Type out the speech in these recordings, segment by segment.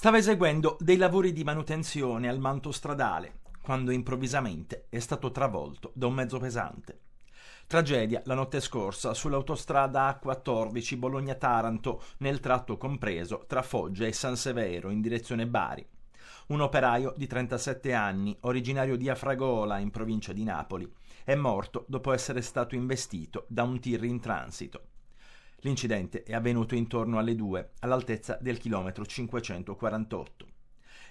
Stava eseguendo dei lavori di manutenzione al manto stradale quando improvvisamente è stato travolto da un mezzo pesante. Tragedia la notte scorsa sull'autostrada A14 Bologna-Taranto nel tratto compreso tra Foggia e San Severo in direzione Bari. Un operaio di 37 anni, originario di Afragola in provincia di Napoli, è morto dopo essere stato investito da un tir in transito. L'incidente è avvenuto intorno alle 2, all'altezza del chilometro 548.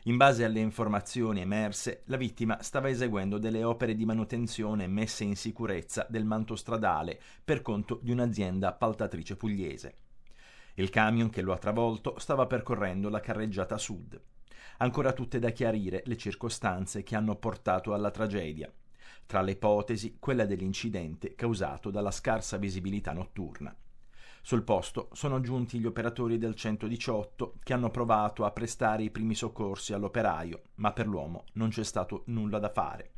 In base alle informazioni emerse, la vittima stava eseguendo delle opere di manutenzione e messa in sicurezza del manto stradale per conto di un'azienda appaltatrice pugliese. Il camion che lo ha travolto stava percorrendo la carreggiata sud. Ancora tutte da chiarire le circostanze che hanno portato alla tragedia. Tra le ipotesi, quella dell'incidente causato dalla scarsa visibilità notturna. Sul posto sono giunti gli operatori del 118 che hanno provato a prestare i primi soccorsi all'operaio, ma per l'uomo non c'è stato nulla da fare.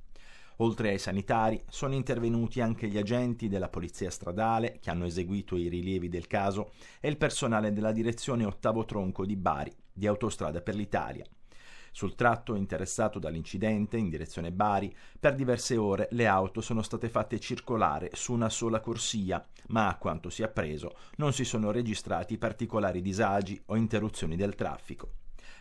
Oltre ai sanitari, sono intervenuti anche gli agenti della Polizia Stradale che hanno eseguito i rilievi del caso e il personale della direzione ottavo tronco di Bari di Autostrada per l'Italia, sul tratto interessato dall'incidente in direzione Bari, per diverse ore le auto sono state fatte circolare su una sola corsia, ma a quanto si è appreso non si sono registrati particolari disagi o interruzioni del traffico.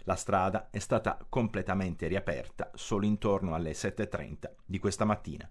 La strada è stata completamente riaperta solo intorno alle 7.30 di questa mattina.